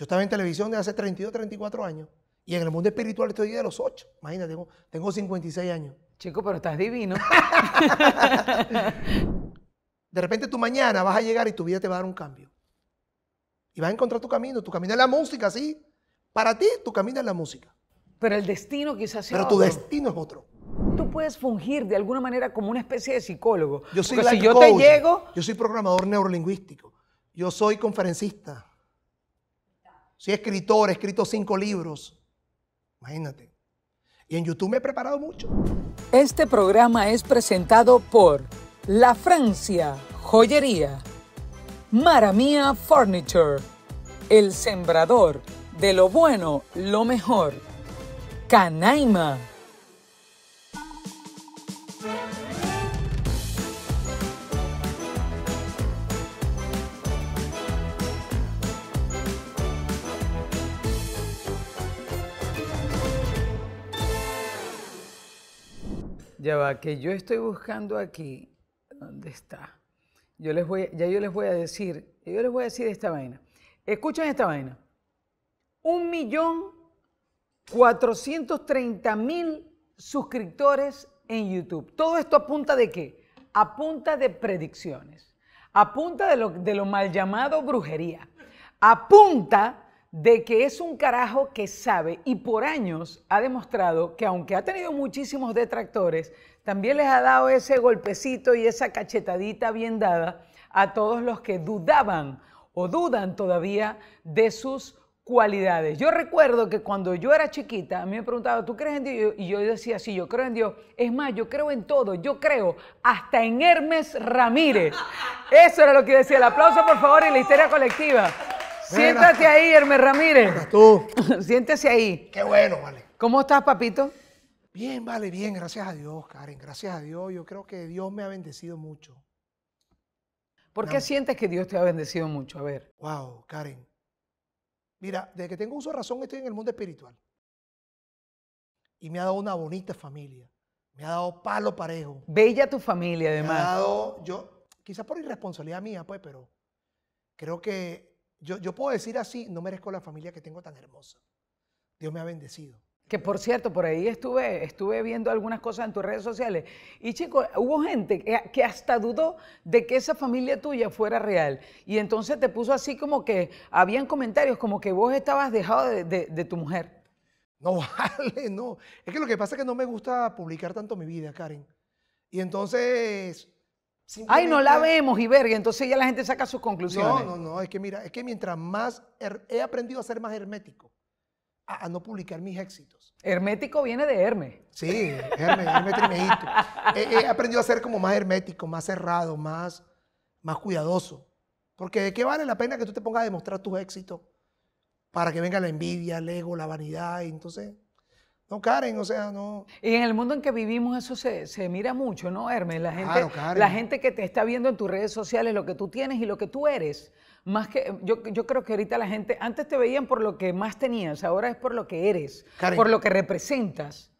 Yo estaba en televisión de hace 32, 34 años. Y en el mundo espiritual estoy de los 8. Imagínate, tengo, 56 años. Chico, pero estás divino. de repente tu mañana vas a llegar y tu vida te va a dar un cambio. Y vas a encontrar tu camino. Tu camino es la música, sí. Para ti, tu camino es la música. Pero el destino quizás sea Pero tu destino es otro. Tú puedes fungir de alguna manera como una especie de psicólogo. Yo soy yo te llego... Yo soy programador neurolingüístico. Yo soy conferencista. Soy escritor, he escrito cinco libros. Imagínate. Y en YouTube me he preparado mucho. Este programa es presentado por La Francia Joyería, Maramía Furniture, El Sembrador, de lo bueno, lo mejor, Canaima. Ya va, que yo estoy buscando aquí, ¿dónde está? Yo les voy, ya yo les voy a decir, yo les voy a decir esta vaina. Escuchen esta vaina. Un millón cuatrocientos treinta mil suscriptores en YouTube. Todo esto apunta de qué? Apunta de predicciones, Apunta de lo, de lo mal llamado brujería, Apunta de que es un carajo que sabe y por años ha demostrado que aunque ha tenido muchísimos detractores, también les ha dado ese golpecito y esa cachetadita bien dada a todos los que dudaban o dudan todavía de sus cualidades. Yo recuerdo que cuando yo era chiquita, a mí me preguntaba, ¿tú crees en Dios? Y yo decía, sí, yo creo en Dios. Es más, yo creo en todo, yo creo hasta en Hermes Ramírez. Eso era lo que decía. El aplauso, por favor, y la histeria colectiva. Siéntate ahí, Hermes Ramírez. Tú. Siéntese ahí. Qué bueno, vale. ¿Cómo estás, papito? Bien, vale, bien. Gracias a Dios, Karen. Gracias a Dios. Yo creo que Dios me ha bendecido mucho. ¿Por qué sientes que Dios te ha bendecido mucho? A ver. Wow, Karen. Mira, desde que tengo uso de razón estoy en el mundo espiritual. Y me ha dado una bonita familia. Me ha dado palo parejo. Bella tu familia, además. Me ha dado, yo, quizás por irresponsabilidad mía, pues, pero creo que yo, puedo decir así, no merezco la familia que tengo tan hermosa. Dios me ha bendecido. Que por cierto, por ahí estuve, estuve viendo algunas cosas en tus redes sociales. Y chicos, hubo gente que, hasta dudó de que esa familia tuya fuera real. Y entonces te puso así como que habían comentarios como que vos estabas dejado de, de tu mujer. No vale, no. Es que lo que pasa es que no me gusta publicar tanto mi vida, Karen. Y entonces Ay, no la vemos y verga, entonces ya la gente saca sus conclusiones. No, no, no, es que mira, es que mientras más he aprendido a ser más hermético, a, no publicar mis éxitos. Hermético viene de Hermes. Sí, Hermes, Hermes he, aprendido a ser como más hermético, más cerrado, más, más cuidadoso. Porque de qué vale la pena que tú te pongas a demostrar tus éxitos para que venga la envidia, el ego, la vanidad, y entonces... No, Karen, o sea, no. Y en el mundo en que vivimos eso se, mira mucho, ¿no, Hermes? La gente, la gente que te está viendo en tus redes sociales, lo que tú tienes y lo que tú eres. Más que, yo, yo creo que ahorita la gente, antes te veían por lo que más tenías, ahora es por lo que eres, por lo que representas.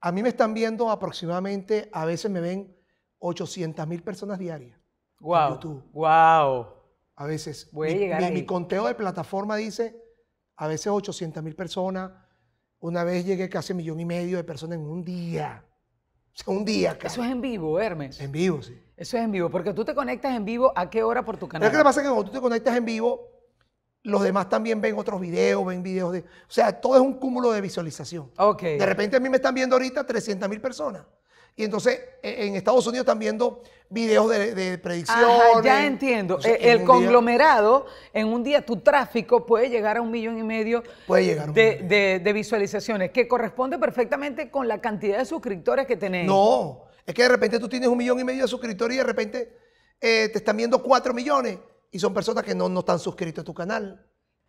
A mí me están viendo aproximadamente, a veces me ven 800 mil personas diarias. Wow. En YouTube. Wow. A veces. Voy mi, mi conteo de plataforma dice a veces 800 mil personas una vez llegué casi un millón y medio de personas en un día. O sea, un día Eso es en vivo, Hermes. En vivo, sí. Eso es en vivo, porque tú te conectas en vivo a qué hora por tu canal. Lo que pasa es que cuando tú te conectas en vivo, los demás también ven otros videos, ven videos de... O sea, todo es un cúmulo de visualización. Ok. De repente a mí me están viendo ahorita 300 mil personas. Y entonces e, en Estados Unidos están viendo videos de, predicción. predicciones. ya entiendo. E, el, conglomerado, en un día tu tráfico puede llegar a un millón y medio de, visualizaciones, que corresponde perfectamente con la cantidad de suscriptores que tenés. No, es que de repente tú tienes un millón y medio de suscriptores y de repente eh, te están viendo cuatro millones y son personas que no, están suscritos a tu canal.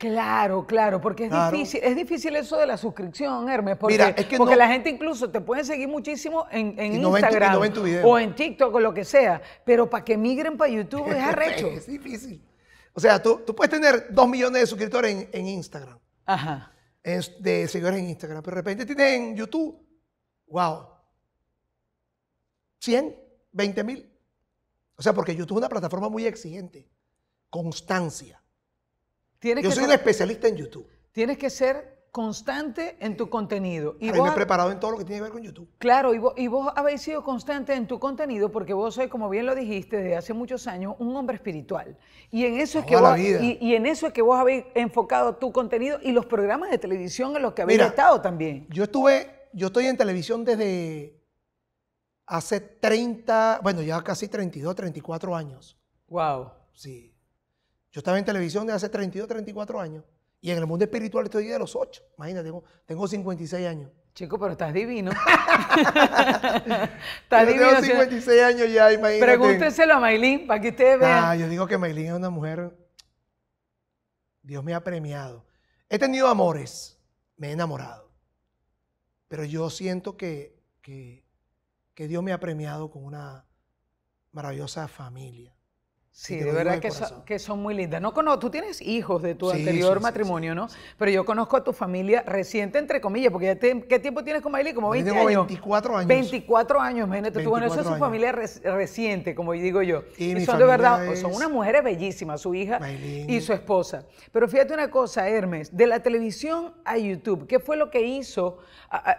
Claro, claro, porque es difícil, es difícil eso de la suscripción, Hermes, porque, porque la gente incluso te puede seguir muchísimo en, Instagram o en TikTok o lo que sea, pero para que migren para YouTube es arrecho. es difícil. O sea, tú, puedes tener dos millones de suscriptores en, Instagram. de seguidores en Instagram, pero de repente tienes en YouTube, wow, 100, 20 mil. O sea, porque YouTube es una plataforma muy exigente. Constancia. Yo soy un especialista en YouTube. Tienes que ser constante en tu contenido. Y he preparado en todo lo que tiene que ver con YouTube. Claro, y vos, habéis sido constante en tu contenido porque vos sois, como bien lo dijiste, desde hace muchos años, un hombre espiritual. Y en eso, es que, vos, y, en eso es que vos habéis enfocado tu contenido y los programas de televisión en los que habéis estado también. Yo estuve, yo estoy en televisión desde hace 30, bueno, ya casi 32, 34 años. Wow. Sí. Yo estaba en televisión de hace 32, 34 años. Y en el mundo espiritual estoy de los 8. Imagínate, tengo, 56 años. Chico, pero estás divino. estás yo divino. Tengo 56 años ya, imagínate. Pregúnteselo a Maylin para que ustedes vean. Ah, yo digo que Maylin es una mujer. Dios me ha premiado. He tenido amores, me he enamorado. Pero yo siento que, que Dios me ha premiado con una maravillosa familia. Sí, de verdad que, son muy lindas. No conozco, tú tienes hijos de tu anterior matrimonio, ¿no? Pero yo conozco a tu familia reciente, entre comillas, porque ¿qué tiempo tienes con Maile? Como 20 tengo 24 años. 24 años, imagínate Bueno, eso es su familia reciente, como digo yo. Y, son de verdad, son unas mujeres bellísimas, su hija y su esposa. Pero fíjate una cosa, Hermes, de la televisión a YouTube, ¿qué fue lo que hizo?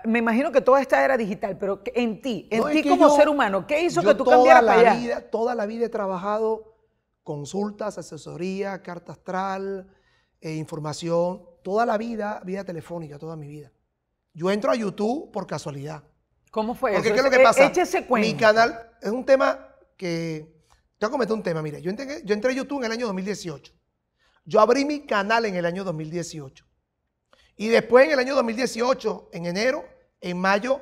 me imagino que toda esta era digital, pero en ti, en ti como ser humano, ¿qué hizo que tú cambiaras para allá? Vida, toda la vida he trabajado consultas, asesoría, carta astral, eh, información, toda la vida, vida telefónica, toda mi vida. Yo entro a YouTube por casualidad. ¿Cómo fue Porque ¿qué es lo que e-, pasa? Échese Mi canal es un tema que... Te voy un tema, mira, yo entré, yo entré a YouTube en el año 2018. Yo abrí mi canal en el año 2018. Y después en el año 2018, en enero, en mayo,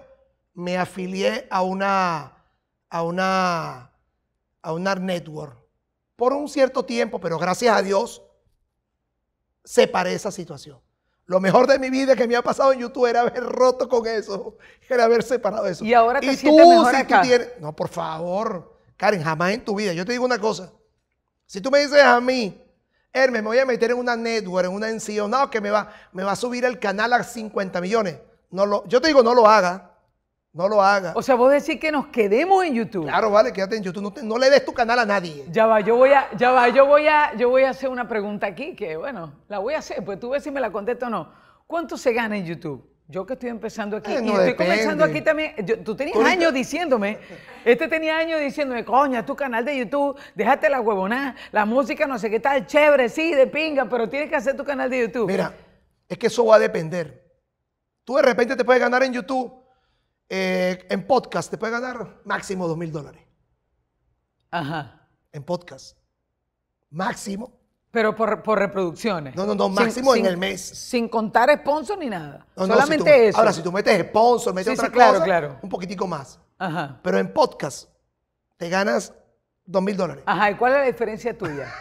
me afilié a una, a una, a una network por un cierto tiempo, pero gracias a Dios, separé esa situación. Lo mejor de mi vida que me ha pasado en YouTube era haber roto con eso, era haber separado eso. Y ahora te sientes tú, mejor No, por favor, Karen, jamás en tu vida. Yo te digo una cosa. Si tú me dices a mí, Hermes, me voy a meter en una network, en una NCO, no, que me va, me va a subir el canal a 50 millones. No lo, yo te digo, no lo haga. No lo hagas. O sea, vos decís que nos quedemos en YouTube. Claro, vale, quédate en YouTube. No, le des tu canal a nadie. Ya va, yo voy a, ya va, yo voy a, yo voy a hacer una pregunta aquí que, bueno, la voy a hacer, pues tú ves si me la contesto o no. ¿Cuánto se gana en YouTube? Yo que estoy empezando aquí, eh, y estoy comenzando aquí también. tú tenías años diciéndome, este tenía años diciéndome, coña, tu canal de YouTube, déjate la huevonada, la música no sé qué tal, chévere, sí, de pinga, pero tienes que hacer tu canal de YouTube. Mira, es que eso va a depender. Tú de repente te puedes ganar en YouTube eh, en podcast te puede ganar máximo dos mil dólares. Ajá. En podcast. Máximo. Pero por, reproducciones. No, no, no, máximo en el mes. Sin contar sponsor ni nada. Solamente eso. Ahora, si tú metes sponsor, metes otra claro, un poquitico más. Ajá. Pero en podcast te ganas dos mil dólares. Ajá, ¿y cuál es la diferencia tuya?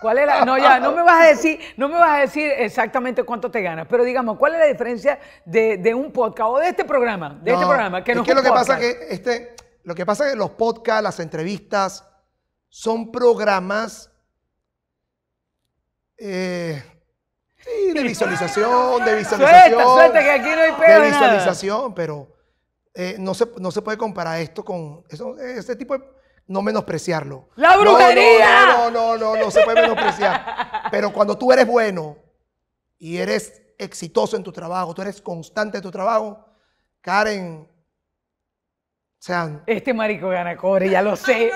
¿Cuál No, ya, no me vas a decir, no me vas a decir exactamente cuánto te ganas, pero digamos, ¿cuál es la diferencia de, un podcast o de este programa? De este es que lo que pasa que este, lo que pasa es que los podcasts, las entrevistas, son programas eh, de visualización, de visualización. De visualización, pero eh, no, se, no se puede comparar esto con. este tipo de no menospreciarlo. ¡La brujería! No, no, no, no, se puede menospreciar. Pero cuando tú eres bueno y eres exitoso en tu trabajo, tú eres constante en tu trabajo, Karen, sean. Este marico gana cobre, ya lo sé.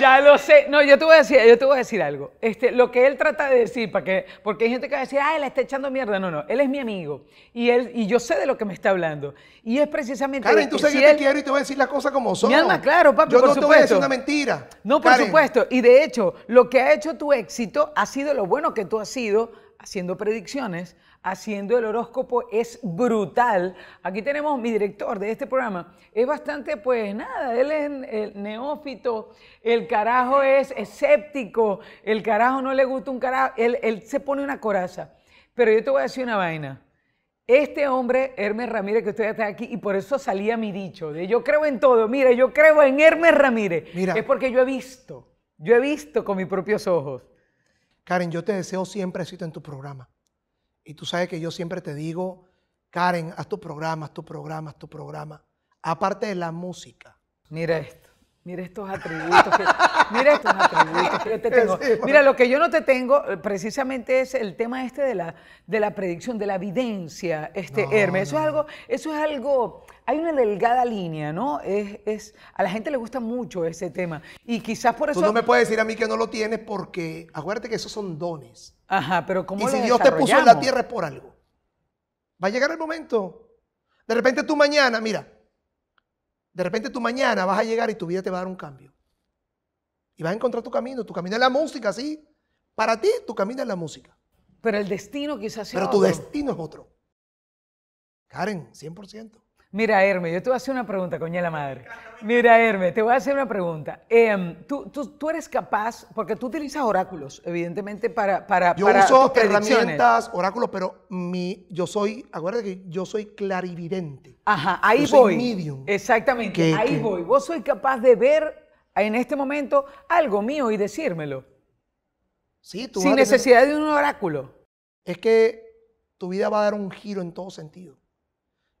Ya lo sé. No, yo te voy a decir, yo te voy a decir algo. Este, lo que él trata de decir, para que, porque hay gente que va a decir, ah, él está echando mierda. No, no, él es mi amigo. Y él, y yo sé de lo que me está hablando. Y es precisamente. Karen, tú sabes que te quiero y te voy a decir las cosas como son. Mi alma, claro, papi. Yo no te una mentira. No, por supuesto. Y de hecho, lo que ha hecho tu éxito ha sido lo bueno que tú has sido haciendo predicciones haciendo el horóscopo es brutal. Aquí tenemos mi director de este programa. Es bastante, pues nada, él es el neófito, el carajo es escéptico, el carajo no le gusta un carajo, él, se pone una coraza. Pero yo te voy a decir una vaina. Este hombre, Hermes Ramírez, que usted está aquí, y por eso salía mi dicho, de yo creo en todo, mire, yo creo en Hermes Ramírez. Mira, es porque yo he visto, yo he visto con mis propios ojos. Karen, yo te deseo siempre éxito en tu programa. Y tú sabes que yo siempre te digo, Karen, haz tu programa, haz tu programa, haz tu programa. Aparte de la música. Mira esto. Mira estos atributos. mira estos atributos que yo te tengo. Mira, lo que yo no te tengo eh, precisamente es el tema este de la, de la predicción, de la evidencia, este Hermes. Eso es algo, eso es algo, hay una delgada línea, ¿no? Es, a la gente le gusta mucho ese tema. Y quizás por eso. Tú no me puedes decir a mí que no lo tienes porque acuérdate que esos son dones. Ajá, pero como. Y si Dios te puso en la tierra es por algo. Va a llegar el momento. De repente tú mañana, mira, de repente tu mañana vas a llegar y tu vida te va a dar un cambio. Y vas a encontrar tu camino. Tu camino es la música, sí. Para ti, tu camino es la música. Pero el destino quizás sea Pero tu destino es otro. Karen, 100%. Mira, Herme, yo te voy a hacer una pregunta, coña la madre. Mira, Herme, te voy a hacer una pregunta. Em, tú, tú, eres capaz, porque tú utilizas oráculos, evidentemente, para. para yo para uso herramientas, oráculos, pero mi, yo soy, acuérdate que yo soy clarividente. Ajá, ahí voy. Exactamente, ahí voy. Vos soy capaz de ver en este momento algo mío y decírmelo. Sí, tú Sin necesidad de un oráculo. Es que tu vida va a dar un giro en todo sentido.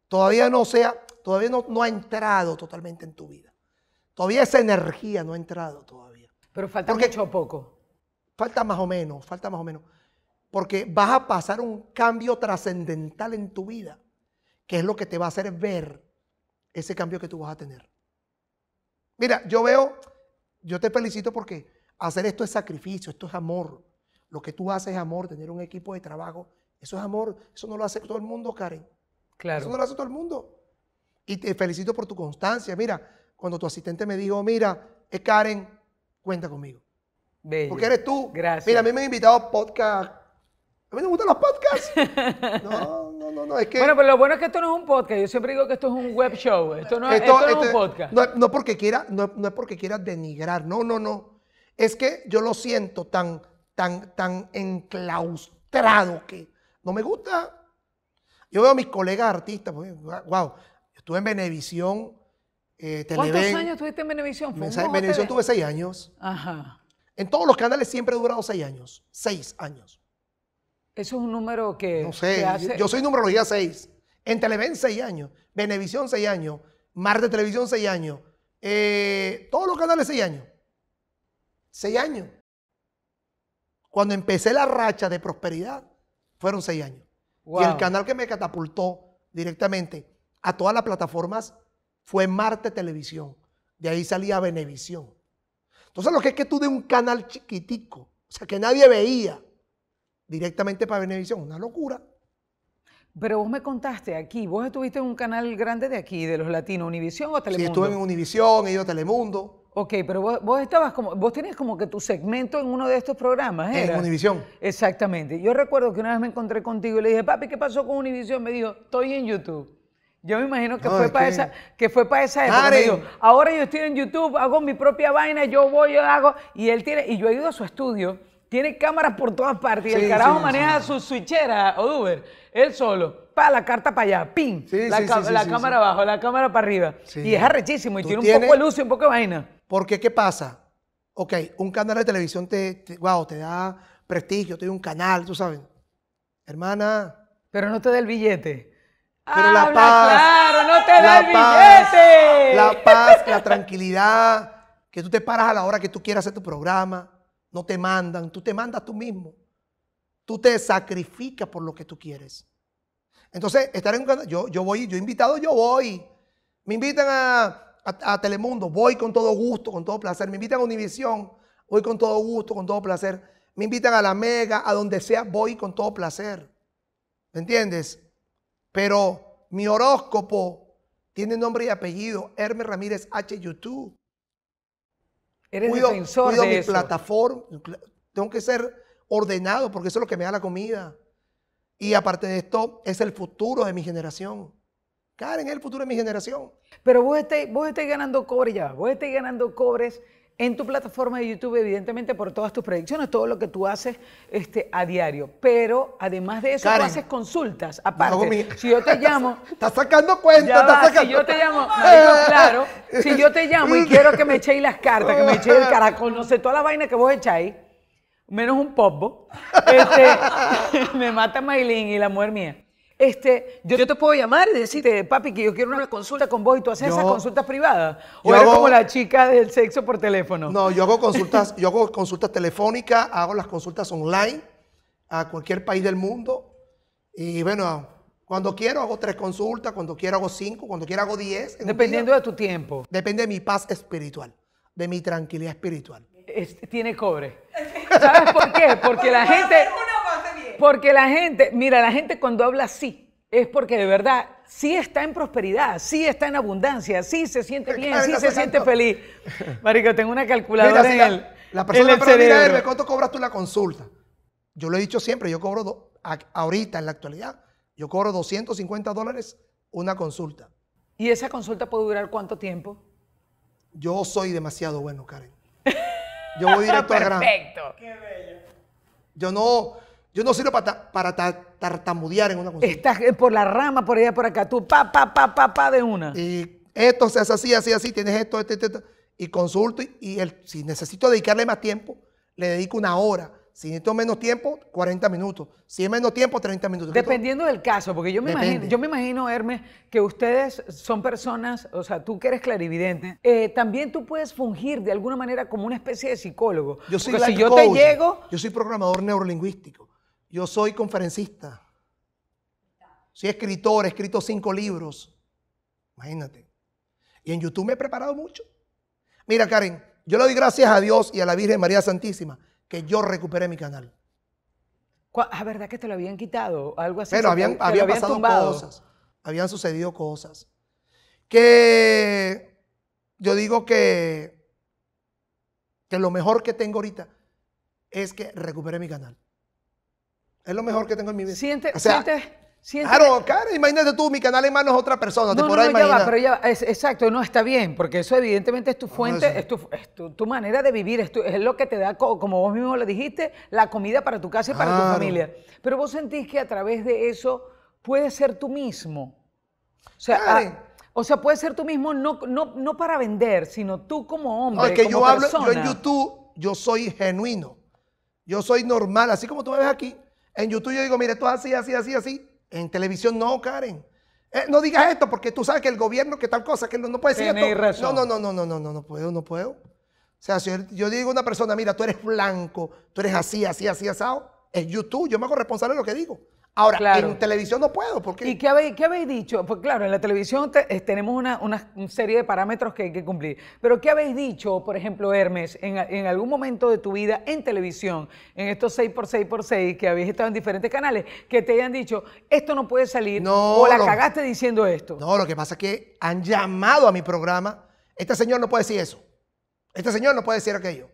Todavía no sea, todavía no, ha entrado totalmente en tu vida. Todavía esa energía no ha entrado todavía. Pero falta Porque poco. Falta más o menos, falta más o menos. Porque vas a pasar un cambio trascendental en tu vida, que es lo que te va a hacer ver ese cambio que tú vas a tener. Mira, yo veo, yo te felicito porque hacer esto es sacrificio, esto es amor. Lo que tú haces es amor, tener un equipo de trabajo, eso es amor, eso no lo hace todo el mundo, Karen. Eso no lo hace todo el mundo. Y te felicito por tu constancia. Mira, cuando tu asistente me dijo, mira, es Karen, cuenta conmigo. Porque eres tú. Gracias. Mira, a mí me han invitado a podcast. A mí me gustan los podcasts. No, no, no, Bueno, pero lo bueno es que esto no es un podcast. Yo siempre digo que esto es un web show. Esto no, es un este, podcast. No, porque quiera, no, no es porque quiera denigrar. No, no, no. Es que yo lo siento tan, tan, tan enclaustrado que no me gusta yo veo a mis colegas artistas, wow, pues, estuve en Benevisión. Eh, ¿Cuántos años estuviste en Benevisión? En Benevisión tuve seis años. Ajá. En todos los canales siempre he durado seis años. Seis años. Eso es un número que. No sé, yo soy numerología seis. En Televen seis años. Benevisión seis años. Marte de Televisión seis años. Eh, todos los canales seis años. Seis años. Cuando empecé la racha de prosperidad, fueron seis años. Y el canal que me catapultó directamente a todas las plataformas fue Marte Televisión. De ahí salía Venevisión. Entonces, lo que es que tú de un canal chiquitico, o sea, que nadie veía, directamente para Venevisión. una locura. Pero vos me contaste aquí, vos estuviste en un canal grande de aquí, de los latinos, Univisión o Telemundo. Sí, estuve en Univisión, he ido Telemundo. Ok, pero vos, vos, estabas como, vos tenías como que tu segmento en uno de estos programas, ¿eh? En Univisión. Exactamente. Yo recuerdo que una vez me encontré contigo y le dije, papi, ¿qué pasó con Univisión? Me dijo, estoy en YouTube. Yo me imagino que fue para esa, que fue para esa época. ahora yo estoy en YouTube, hago mi propia vaina, yo voy, yo hago. Y él tiene, y yo he ido a su estudio, tiene cámaras por todas partes, y el carajo maneja su switchera, Uber, él solo la carta para allá, pin, la, cámara abajo, la cámara para arriba. Y es arrechísimo y tiene un poco de luz y un poco de vaina. Porque, ¿qué pasa? Ok, un canal de televisión te, te da prestigio, te da un canal, tú sabes. Hermana. Pero no te da el billete. Pero la paz. Claro, no te da el billete. La paz, la tranquilidad, que tú te paras a la hora que tú quieras hacer tu programa. No te mandan, tú te mandas tú mismo. Tú te sacrificas por lo que tú quieres. Entonces, estar en un canal, yo, yo voy, yo invitado, yo voy. Me invitan a, a, Telemundo, voy con todo gusto, con todo placer. Me invitan a Univisión, voy con todo gusto, con todo placer. Me invitan a la Mega, a donde sea, voy con todo placer. ¿Me entiendes? Pero mi horóscopo tiene nombre y apellido, Hermes Ramírez H. YouTube. Eres defensor mi plataforma. Tengo que ser ordenado porque eso es lo que me da la comida. Y aparte de esto, es el futuro de mi generación. Karen es el futuro de mi generación. Pero vos estás, vos ganando cobres ya, vos estás ganando cobres en tu plataforma de YouTube, evidentemente, por todas tus predicciones, todo lo que tú haces este, a diario. Pero además de eso, haces consultas. Aparte, si yo te llamo. Estás sacando cuentas. estás sacando. Si yo te llamo, claro, si yo te llamo y quiero que me echéis las cartas, que me echéis el caracol, no sé, toda la vaina que vos echáis, menos un popbo, este, me mata Maylin y la mujer mía. Este, yo, te puedo llamar y decirte, papi, que yo quiero una consulta con vos y tú haces esas consultas privadas. O eres como la chica del sexo por teléfono. No, yo hago consultas, yo hago consultas telefónicas, hago las consultas online a cualquier país del mundo. Y bueno, cuando quiero hago tres consultas, cuando quiero hago cinco, cuando quiero hago diez. Dependiendo de tu tiempo. Depende de mi paz espiritual, de mi tranquilidad espiritual. Este, tiene cobre. ¿Sabes por qué? Porque la gente porque la gente, mira, la gente cuando habla así, es porque de verdad sí está en prosperidad, sí está en abundancia, sí se siente bien, sí se siente feliz. Marico, tengo una calculadora mira, en la, el, la persona en el cerebro. ¿cuánto cobras tú la consulta? Yo lo he dicho siempre, yo cobro ahorita en la actualidad, yo cobro 250 dólares una consulta. ¿Y esa consulta puede durar cuánto tiempo? Yo soy demasiado bueno, Karen. Yo voy directo al grano. Perfecto. Qué bello. Yo no, yo no sirvo para, tartamudear en una consulta. Estás eh, por la rama, por allá, por acá. Tú pa, pa, pa, pa, pa de una. Y esto se hace así, así, así. Tienes esto, este, este. Y consulto. Y, si necesito dedicarle más tiempo, le dedico una hora. Si necesito menos tiempo, 40 minutos. Si es menos tiempo, 30 minutos. Dependiendo del caso, porque yo me, imagino, yo me imagino, Hermes, que ustedes son personas, o sea, tú que eres clarividente, eh, también tú puedes fungir de alguna manera como una especie de psicólogo. Yo soy porque yo te llego... Yo soy programador neurolingüístico. Yo soy conferencista. Soy escritor, he escrito cinco libros. Imagínate. Y en YouTube me he preparado mucho. Mira, Karen, yo le doy gracias a Dios y a la Virgen María Santísima que yo recuperé mi canal. ¿A ah, verdad que te lo habían quitado? Algo así. Pero habían, pasado cosas. Habían sucedido cosas. Que yo digo que, que lo mejor que tengo ahorita es que recuperé mi canal. Es lo mejor que tengo en mi vida. Siente, Claro, claro, imagínate tú, mi canal en manos de otra persona, no, no, pero ya exacto, no está bien, porque eso evidentemente es tu ah, fuente, es, tu, manera de vivir, es, lo que te da, como vos mismo lo dijiste, la comida para tu casa y para tu familia. Pero vos sentís que a través de eso puedes ser tú mismo. O sea, o sea, puedes ser tú mismo no, no, para vender, sino tú como hombre. yo hablo, yo en YouTube, yo soy genuino. Yo soy normal, así como tú me ves aquí en YouTube yo digo, mire, tú así, así, así, así. En televisión no, Karen. Eh, no digas esto porque tú sabes que el gobierno, que tal cosa, que no, puede decir esto. Razón. No, no, no, no, no, no, no puedo, no puedo. O sea, yo digo a una persona, mira, tú eres blanco, tú eres así, así, así, asado, En YouTube, yo me hago responsable de lo que digo. Ahora, en televisión no puedo. porque ¿Y qué habéis, habéis dicho? Pues claro, en la televisión eh, tenemos una, serie de parámetros que hay que cumplir. Pero ¿qué habéis dicho, por ejemplo, Hermes, en, algún momento de tu vida en televisión, en estos 6x6x6 que habéis estado en diferentes canales, que te hayan dicho, esto no puede salir o la cagaste diciendo esto? No, lo que pasa es que han llamado a mi programa, este señor no puede decir eso, este señor no puede decir aquello.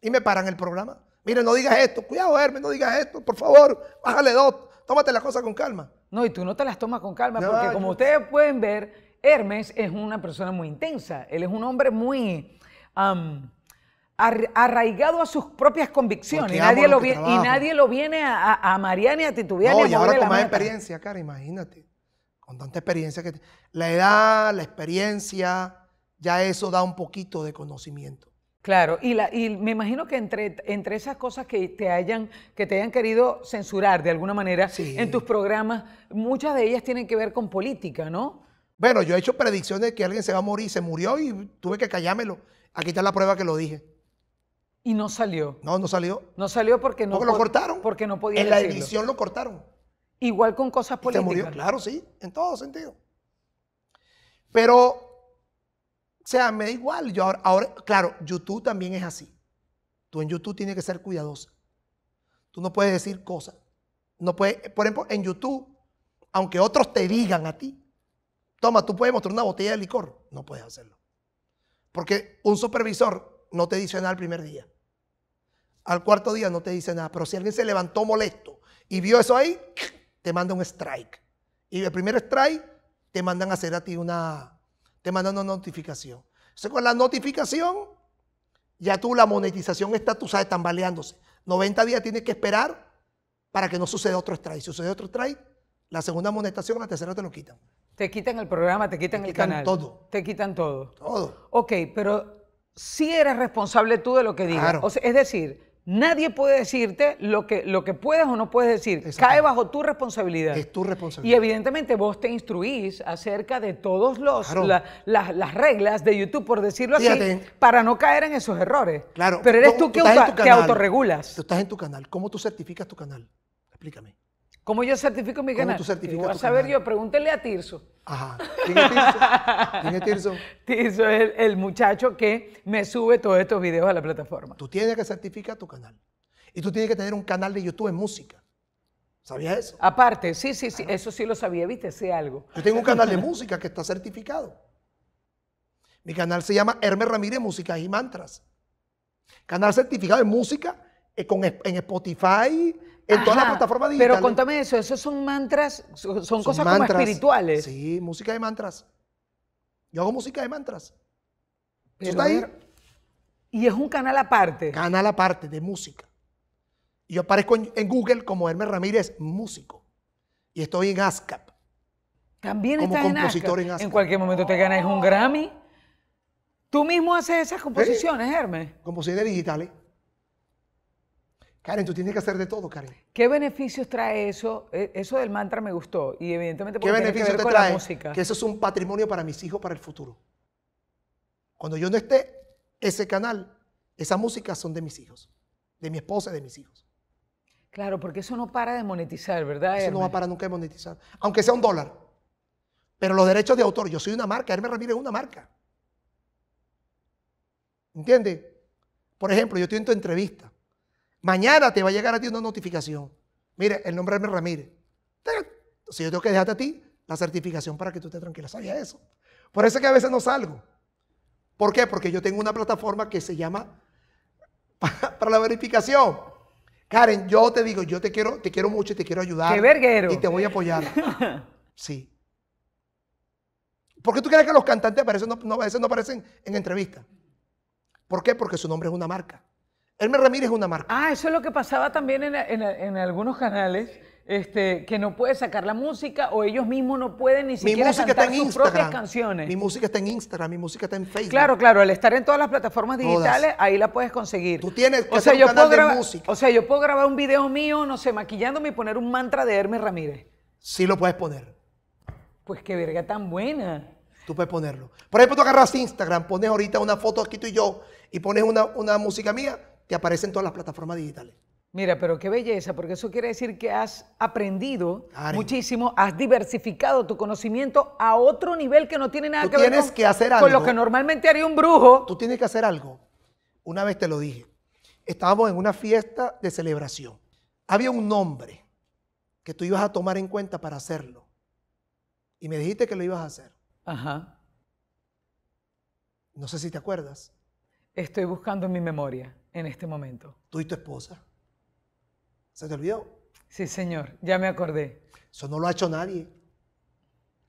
Y me paran el programa. Mira, no digas esto, cuidado, Hermes, no digas esto, por favor, bájale dos, tómate las cosas con calma. No, y tú no te las tomas con calma, porque como ustedes pueden ver, Hermes es una persona muy intensa, él es un hombre muy... arraigado a sus propias convicciones. Y nadie, lo viene, y nadie, lo viene a, a, a y a titubear. No, y, ahora con más experiencia, cara, imagínate. Con tanta experiencia que... La edad, la experiencia, ya eso da un poquito de conocimiento. Claro, y, me imagino que entre, entre esas cosas que te, hayan, que te hayan querido censurar de alguna manera en tus programas, muchas de ellas tienen que ver con política, ¿no? Bueno, yo he hecho predicciones de que alguien se va a morir, se murió y tuve que callármelo. Aquí está la prueba que lo dije. Y no salió. No, no salió. No salió porque no. Porque lo cortaron. Porque no podía. En la edición lo cortaron. Igual con cosas políticas. se murió, claro, sí, en todo sentido. Pero o sea, me da igual. Yo ahora, claro, YouTube también es así. Tú en YouTube tienes que ser cuidadosa. Tú no puedes decir cosas. No puedes, por ejemplo, en YouTube, aunque otros te digan a ti, toma, tú puedes mostrar una botella de licor. No puedes hacerlo. Porque un supervisor no te dice nada el primer día. Al cuarto día no te dice nada. Pero si alguien se levantó molesto y vio eso ahí, te manda un strike. Y el primer strike te mandan a hacer a ti una, te mandan una notificación. Entonces con la notificación, ya tú la monetización está, tú sabes, tambaleándose. 90 días tienes que esperar para que no suceda otro strike. Si sucede otro strike, la segunda monetización, la tercera te lo quitan. Te quitan el programa, te quitan, te quitan el canal. todo. Te quitan todo. Todo. Ok, pero si eres responsable tú de lo que digas. Claro. es decir, Nadie puede decirte lo que, lo que puedes o no puedes decir. Cae bajo tu responsabilidad. Es tu responsabilidad. Y evidentemente vos te instruís acerca de todas las reglas de YouTube, por decirlo así, para no caer en esos errores. Claro. Pero eres tú, que te autorregulas. Tú estás en tu canal. ¿Cómo tú certificas tu canal? Explícame. ¿Cómo yo certifico mi canal? ¿Cómo tú tu yo, pregúntele a Tirso. Ajá. ¿Quién es Tirso? es es el, muchacho que me sube todos estos videos a la plataforma. Tú tienes que certificar tu canal. Y tú tienes que tener un canal de YouTube en música. ¿Sabías eso? Aparte, sí, sí, sí, eso sí lo sabía, viste, sé algo. Yo tengo un canal de música que está certificado. Mi canal se llama Hermes Ramírez Música y Mantras. Canal certificado en música eh, en Spotify, en todas las plataformas digitales. Pero contame eso, esos son mantras, son, cosas como espirituales. Sí, música de mantras. Yo hago música de mantras. Eso está ahí. Y es un canal aparte. Canal aparte de música. Y yo aparezco en, Google como Hermes Ramírez, músico. Y estoy en ASCAP. También como compositor en ASCAP. en cualquier momento te ganas un Grammy. Tú mismo haces esas composiciones, Hermes. Composiciones digitales. ¿eh? Karen, tú tienes que hacer de todo, Karen. ¿Qué beneficios trae eso? Eh, eso del mantra me gustó y evidentemente porque ¿Qué beneficios te trae? la música. Que eso es un patrimonio para mis hijos, para el futuro. Cuando yo no esté, ese canal, esa música son de mis hijos, de mi esposa y de mis hijos. Claro, porque eso no para de monetizar, ¿verdad? Eso no va a parar nunca de monetizar, aunque sea un dólar. Pero los derechos de autor, yo soy una marca, Hermes Ramírez es una marca. ¿Entiendes? Por ejemplo, yo estoy en tu entrevista Mañana te va a llegar a ti una notificación. Mire, el nombre es Ramírez. si yo tengo que dejarte a ti la certificación para que tú te tranquila. sabía eso? Por eso es que a veces no salgo. ¿Por qué? Porque yo tengo una plataforma que se llama para, la verificación. Karen, yo te digo, yo te quiero, te quiero mucho y te quiero ayudar. Y te voy a apoyar. Sí. ¿Por qué tú crees que los cantantes no, a veces no aparecen en entrevistas? ¿Por qué? Porque su nombre es una marca. Hermes Ramírez es una marca. Ah, eso es lo que pasaba también en, algunos canales. Este, que no puede sacar la música o ellos mismos no pueden ni siquiera sacar cantar sus propias canciones. Mi música está en Instagram, mi música está en Facebook. Claro, claro, al estar en todas las plataformas digitales, ahí la puedes conseguir. Tú tienes que o canal de música. O sea, yo puedo grabar un video mío, no sé, maquillándome y poner un mantra de Hermes Ramírez. Sí lo puedes poner. Pues qué verga tan buena. Tú puedes ponerlo. Por ejemplo, tú agarras Instagram, pones ahorita una foto aquí tú y yo y pones una, una música mía que aparece en todas las plataformas digitales. Mira, pero qué belleza, porque eso quiere decir que has aprendido muchísimo, has diversificado tu conocimiento a otro nivel que no tiene nada que ver que hacer algo. con lo que normalmente haría un brujo. Tú tienes que hacer algo. Una vez te lo dije. Estábamos en una fiesta de celebración. Había un nombre que tú ibas a tomar en cuenta para hacerlo. Y me dijiste que lo ibas a hacer. Ajá. No sé si te acuerdas. Estoy buscando en mi memoria en este momento. ¿Tú y tu esposa? ¿Se te olvidó? Sí, señor, ya me acordé. Eso no lo ha hecho nadie.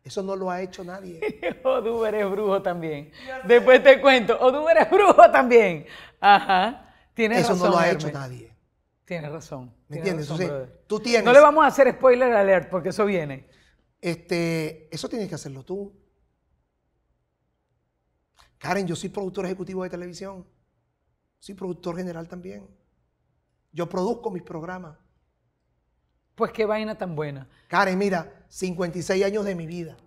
Eso no lo ha hecho nadie. Oduber eres brujo también. Después te cuento, tú eres brujo también. Ajá. Tienes razón Eso no lo ha hecho nadie. Tienes razón. ¿Me entiendes? tú tienes... No le vamos a hacer spoiler alert porque eso viene. Este, eso tienes que hacerlo tú. Karen, yo soy productor ejecutivo de televisión. Soy productor general también. Yo produzco mis programas. Pues qué vaina tan buena. Karen, mira, 56 años de mi vida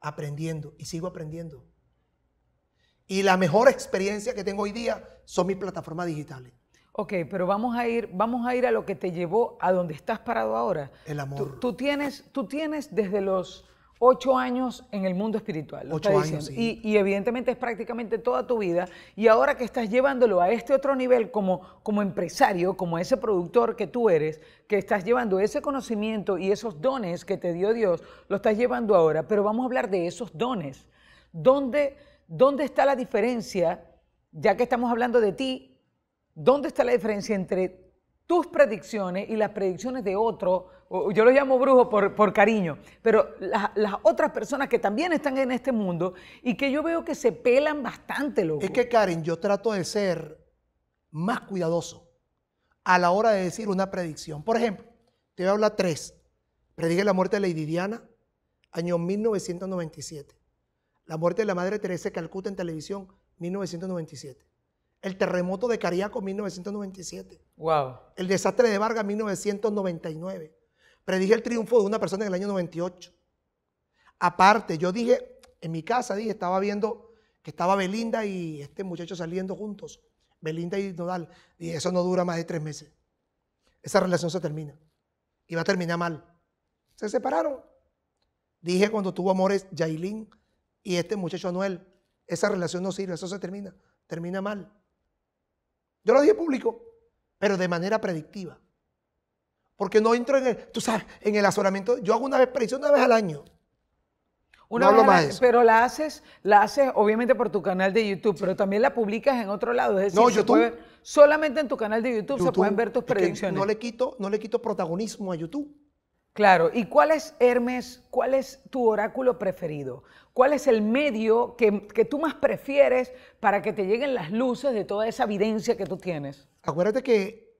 aprendiendo y sigo aprendiendo. Y la mejor experiencia que tengo hoy día son mis plataformas digitales. Ok, pero vamos a ir, vamos a ir a lo que te llevó a donde estás parado ahora. El amor. tienes, tú tienes desde los Ocho años en el mundo espiritual. Ocho años. Y, evidentemente es prácticamente toda tu vida. Y ahora que estás llevándolo a este otro nivel como, como empresario, como ese productor que tú eres, que estás llevando ese conocimiento y esos dones que te dio Dios, lo estás llevando ahora. Pero vamos a hablar de esos dones. ¿Dónde, dónde está la diferencia, ya que estamos hablando de ti, dónde está la diferencia entre tus predicciones y las predicciones de otro, yo lo llamo brujo por, cariño, pero las, otras personas que también están en este mundo y que yo veo que se pelan bastante, loco. Es que Karen, yo trato de ser más cuidadoso a la hora de decir una predicción. Por ejemplo, te voy a hablar tres. Predije la muerte de Lady Diana, año 1997. La muerte de la Madre Teresa Calcuta en televisión, 1997 el terremoto de Cariaco 1997. Wow. El desastre de Vargas 1999. Predije el triunfo de una persona en el año 98. Aparte, yo dije, en mi casa dije, estaba viendo que estaba Belinda y este muchacho saliendo juntos. Belinda y Nodal. Y eso no dura más de tres meses. Esa relación se termina. Y va a terminar mal. Se separaron. Dije cuando tuvo amores Jailín y este muchacho Anuel. Esa relación no sirve, eso se termina. Termina mal. Yo lo dije público, pero de manera predictiva. Porque no entro en el, tú sabes, en el azoramiento. Yo hago una vez predicción una vez al año. Una no más Pero la haces, la haces obviamente por tu canal de YouTube, pero también la publicas en otro lado. Es decir, solamente en tu canal de YouTube, YouTube se pueden ver tus predicciones. No le, quito, no le quito protagonismo a YouTube. Claro, ¿y cuál es, Hermes, cuál es tu oráculo preferido? ¿Cuál es el medio que, tú más prefieres para que te lleguen las luces de toda esa evidencia que tú tienes? Acuérdate que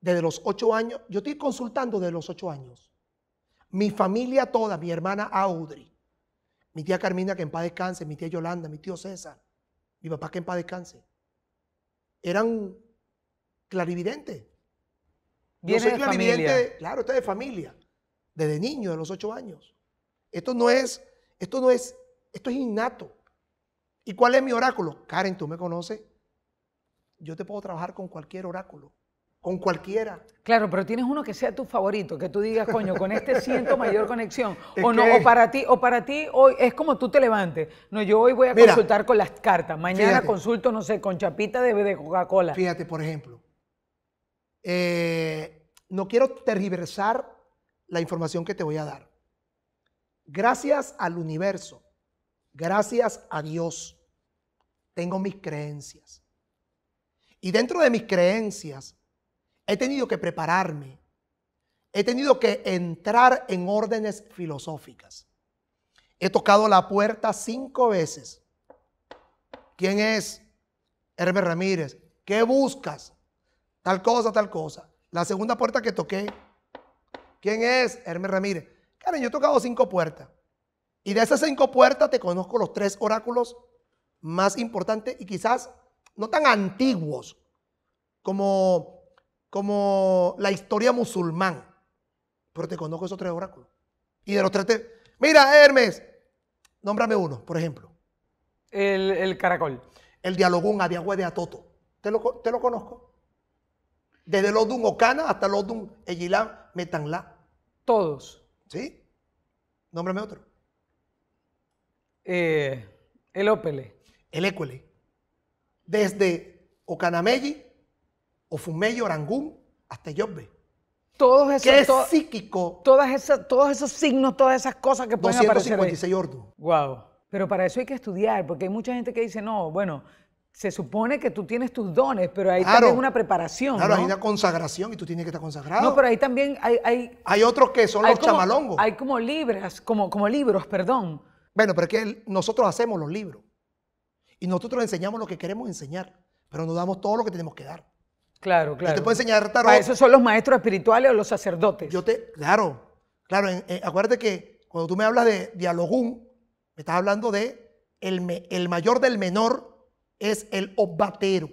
desde los ocho años, yo estoy consultando desde los ocho años. Mi familia toda, mi hermana Audrey, mi tía Carmina que en paz descanse, mi tía Yolanda, mi tío César, mi papá que en paz descanse, eran clarividentes. Yo soy clarividente, claro, esto de familia desde niño, de los ocho años. Esto no es, esto no es, esto es innato. ¿Y cuál es mi oráculo? Karen, tú me conoces. Yo te puedo trabajar con cualquier oráculo, con cualquiera. Claro, pero tienes uno que sea tu favorito, que tú digas, coño, con este siento mayor conexión. o no, o para ti, o para ti hoy es como tú te levantes. No, yo hoy voy a consultar con las cartas. Mañana consulto, no sé, con chapita de, de Coca-Cola. Fíjate, por ejemplo. Eh, no quiero tergiversar la información que te voy a dar. Gracias al universo, gracias a Dios, tengo mis creencias. Y dentro de mis creencias, he tenido que prepararme, he tenido que entrar en órdenes filosóficas. He tocado la puerta cinco veces. ¿Quién es? Hermes Ramírez. ¿Qué buscas? Tal cosa, tal cosa. La segunda puerta que toqué ¿Quién es? Hermes Ramírez. Karen, yo he tocado cinco puertas. Y de esas cinco puertas te conozco los tres oráculos más importantes y quizás no tan antiguos como, como la historia musulmán. Pero te conozco esos tres oráculos. Y de los tres Mira, Hermes, nómbrame uno, por ejemplo. El, el caracol. El dialogón Diagüe de Atoto. Te lo, te lo conozco. Desde Lodun Ocana hasta Lodun Egilán metanla. Todos. ¿Sí? Nómbrame otro. Eh, el Opele. El Ecuele. Desde o Ofumeyo, Orangún, hasta Yobbe. Todos esos, ¿Qué psíquico? Todas esas, todos esos signos, todas esas cosas que pueden aparecer 256 Wow. Pero para eso hay que estudiar, porque hay mucha gente que dice, no, bueno, se supone que tú tienes tus dones, pero ahí también una preparación. Claro, hay una consagración y tú tienes que estar consagrado. No, pero ahí también hay. Hay, otros que son los chamalongos. Hay como libras, como, como libros, perdón. Bueno, pero es que nosotros hacemos los libros. Y nosotros enseñamos lo que queremos enseñar, pero nos damos todo lo que tenemos que dar. Claro, claro. ¿Y te puedo enseñar tarot. eso son los maestros espirituales o los sacerdotes. Yo te, claro, claro. acuérdate que cuando tú me hablas de dialogún, me estás hablando de el, el mayor del menor es el obatero.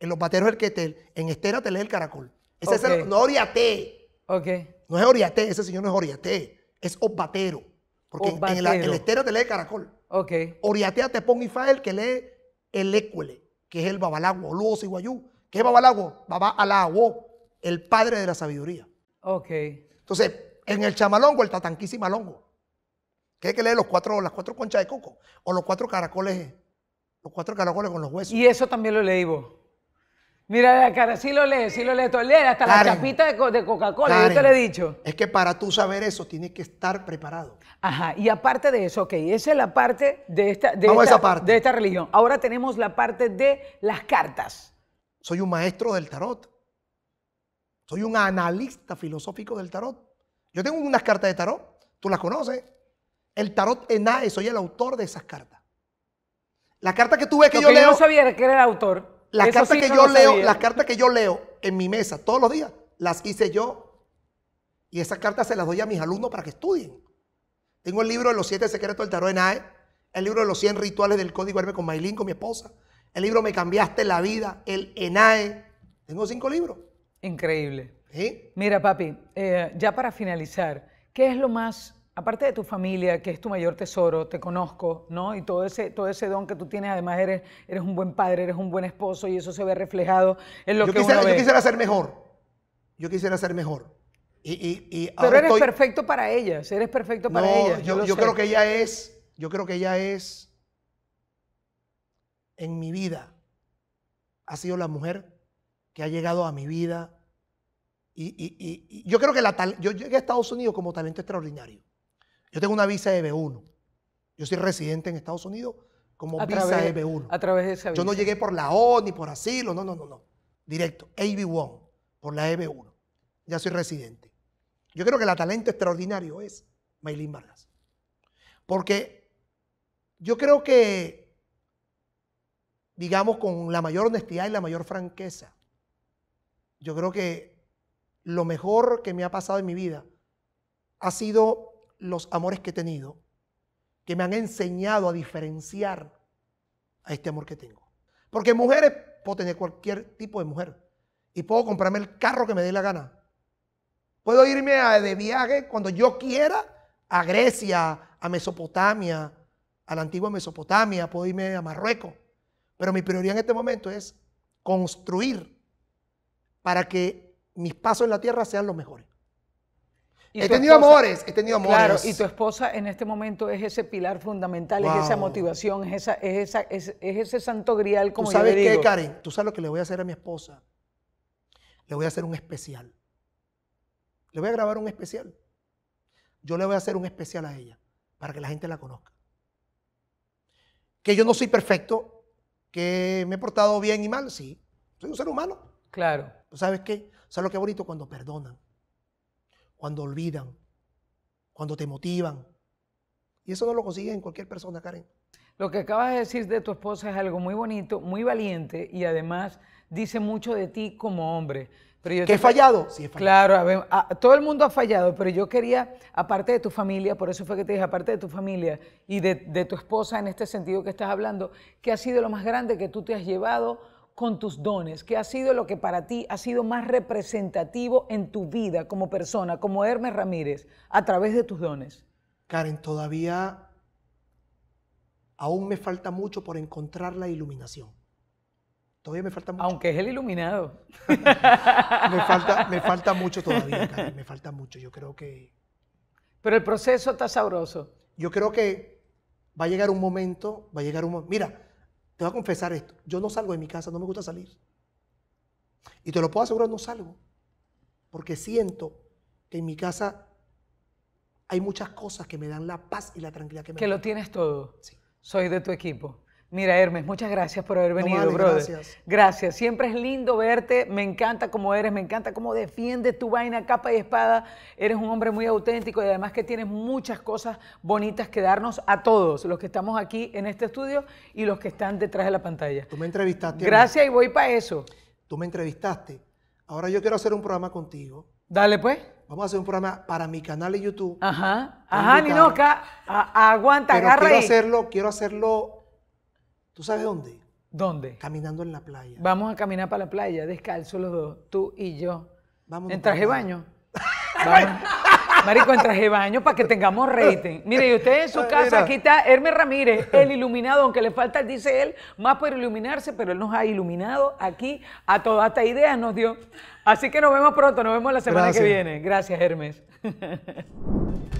El obatero es el que en estera te lee el caracol. Ese es el, no oriate. No es oriate, ese señor no es oriate, es obatero. Porque en la, el te lee el caracol. Okay. Oriatea te pone Ifael que lee el écuele, que es el babalagua, luoso y guayú. ¿Qué es babalagua? Baba alago, el padre de la sabiduría. Ok. Entonces, en el chamalongo, el tatanquísimo. longo. ¿Qué es que lee los cuatro, las cuatro conchas de coco? O los cuatro caracoles cuatro caracoles con los huesos. Y eso también lo leí vos. Mira la cara, sí lo lees, sí lo lees. Todo. hasta la chapita de, de Coca-Cola, yo te lo he dicho. Es que para tú saber eso tienes que estar preparado. Ajá, y aparte de eso, ok, esa es la parte de esta, de, esta, parte. de esta religión. Ahora tenemos la parte de las cartas. Soy un maestro del tarot. Soy un analista filosófico del tarot. Yo tengo unas cartas de tarot, tú las conoces. El tarot Enae, soy el autor de esas cartas. La carta que tú ves que, yo, leo. no sabía que era el autor. La carta que yo leo, las cartas que yo leo en mi mesa todos los días, las hice yo. Y esas cartas se las doy a mis alumnos para que estudien. Tengo el libro de los siete secretos del tarot ENAE, el libro de los 100 rituales del código Hermes con Maylin, con mi esposa, el libro Me cambiaste la vida, el ENAE. Tengo cinco libros. Increíble. Mira, papi, eh, ya para finalizar, ¿qué es lo más aparte de tu familia, que es tu mayor tesoro, te conozco, ¿no? Y todo ese, todo ese don que tú tienes, además eres, eres un buen padre, eres un buen esposo y eso se ve reflejado en lo que quisiera, uno Yo quisiera ser mejor. Yo quisiera ser mejor. Y, Pero eres perfecto para ellas, eres perfecto para no, Yo, creo que ella es, yo creo que ella es, en mi vida, ha sido la mujer que ha llegado a mi vida. Y, yo creo que la, yo llegué a Estados Unidos como talento extraordinario. Yo tengo una visa EB1. Yo soy residente en Estados Unidos como visa EB1. E a través de esa visa. Yo no llegué por la O ni por asilo, no, no, no, no. Directo, ab 1 por la EB1. Ya soy residente. Yo creo que la talento extraordinario es Maylin Vargas. Porque yo creo que, digamos, con la mayor honestidad y la mayor franqueza, yo creo que lo mejor que me ha pasado en mi vida ha sido los amores que he tenido que me han enseñado a diferenciar a este amor que tengo. Porque mujeres, puedo tener cualquier tipo de mujer y puedo comprarme el carro que me dé la gana. Puedo irme de viaje cuando yo quiera a Grecia, a Mesopotamia, a la antigua Mesopotamia, puedo irme a Marruecos. Pero mi prioridad en este momento es construir para que mis pasos en la tierra sean los mejores he tenido amores, he tenido amores. Claro, y tu esposa en este momento es ese pilar fundamental, es esa motivación, es, esa, es, esa, es, ese santo grial como ¿Tú sabes qué, Karen? ¿Tú sabes lo que le voy a hacer a mi esposa? Le voy a hacer un especial. Le voy a grabar un especial. Yo le voy a hacer un especial a ella para que la gente la conozca. Que yo no soy perfecto, que me he portado bien y mal, sí. Soy un ser humano. Claro. ¿Tú ¿Sabes qué? ¿Sabes lo que bonito cuando perdonan? cuando olvidan, cuando te motivan. Y eso no lo consigues en cualquier persona, Karen. Lo que acabas de decir de tu esposa es algo muy bonito, muy valiente y además dice mucho de ti como hombre. Pero ¿Que he fallado? Sí, he fallado. Claro, todo el mundo ha fallado, pero yo quería, aparte de tu familia, por eso fue que te dije, aparte de tu familia y de, tu esposa en este sentido que estás hablando, que ha sido lo más grande que tú te has llevado con tus dones? ¿Qué ha sido lo que para ti ha sido más representativo en tu vida como persona, como Hermes Ramírez, a través de tus dones? Karen, todavía aún me falta mucho por encontrar la iluminación. Todavía me falta mucho. Aunque es el iluminado. me, falta, me falta mucho todavía, Karen, me falta mucho. Yo creo que... Pero el proceso está sabroso. Yo creo que va a llegar un momento, va a llegar un momento... Mira, te voy a confesar esto. Yo no salgo de mi casa, no me gusta salir. Y te lo puedo asegurar, no salgo. Porque siento que en mi casa hay muchas cosas que me dan la paz y la tranquilidad que me Que lo tienes todo. Sí. Soy de tu equipo. Mira, Hermes, muchas gracias por haber venido, Gracias. Gracias. Siempre es lindo verte. Me encanta cómo eres, me encanta cómo defiendes tu vaina, capa y espada. Eres un hombre muy auténtico y además que tienes muchas cosas bonitas que darnos a todos, los que estamos aquí en este estudio y los que están detrás de la pantalla. Tú me entrevistaste. Gracias y voy para eso. Tú me entrevistaste. Ahora yo quiero hacer un programa contigo. Dale, pues vamos a hacer un programa para mi canal de YouTube. Ajá, ajá, Ninoca, aguanta, pero Quiero hacerlo, quiero hacerlo ¿Tú sabes dónde? ¿Dónde? Caminando en la playa. Vamos a caminar para la playa, descalzo los dos, tú y yo. Vamos. En traje baño. Marico, en traje baño para que tengamos rating. Mire, y usted en su ah, casa, aquí está Hermes Ramírez, el iluminado, aunque le falta, dice él, más por iluminarse, pero él nos ha iluminado aquí a toda esta idea nos dio. Así que nos vemos pronto, nos vemos la semana que viene. Gracias, Hermes.